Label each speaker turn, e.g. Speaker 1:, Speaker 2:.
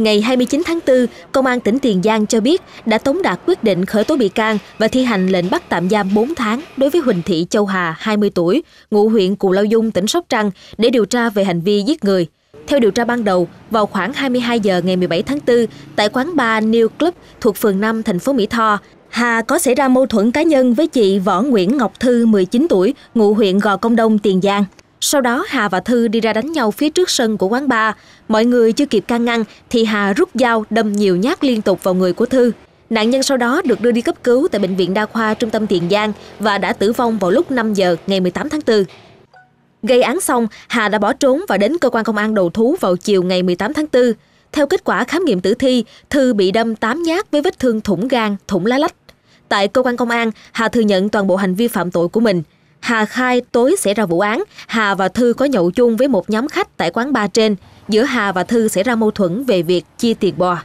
Speaker 1: Ngày 29 tháng 4, Công an tỉnh Tiền Giang cho biết đã tống đạt quyết định khởi tố bị can và thi hành lệnh bắt tạm giam 4 tháng đối với Huỳnh Thị Châu Hà, 20 tuổi, ngụ huyện Cù Lao Dung, tỉnh Sóc Trăng để điều tra về hành vi giết người. Theo điều tra ban đầu, vào khoảng 22 giờ ngày 17 tháng 4, tại quán bar New Club thuộc phường 5, thành phố Mỹ Tho, Hà có xảy ra mâu thuẫn cá nhân với chị Võ Nguyễn Ngọc Thư, 19 tuổi, ngụ huyện Gò Công Đông, Tiền Giang. Sau đó Hà và Thư đi ra đánh nhau phía trước sân của quán bar. Mọi người chưa kịp can ngăn thì Hà rút dao đâm nhiều nhát liên tục vào người của Thư. Nạn nhân sau đó được đưa đi cấp cứu tại Bệnh viện Đa khoa Trung tâm Tiền Giang và đã tử vong vào lúc 5 giờ ngày 18 tháng 4. Gây án xong, Hà đã bỏ trốn và đến cơ quan công an đầu thú vào chiều ngày 18 tháng 4. Theo kết quả khám nghiệm tử thi, Thư bị đâm 8 nhát với vết thương thủng gan, thủng lá lách. Tại cơ quan công an, Hà thừa nhận toàn bộ hành vi phạm tội của mình – Hà khai tối xảy ra vụ án, Hà và Thư có nhậu chung với một nhóm khách tại quán bar trên. Giữa Hà và Thư xảy ra mâu thuẫn về việc chia tiền bò.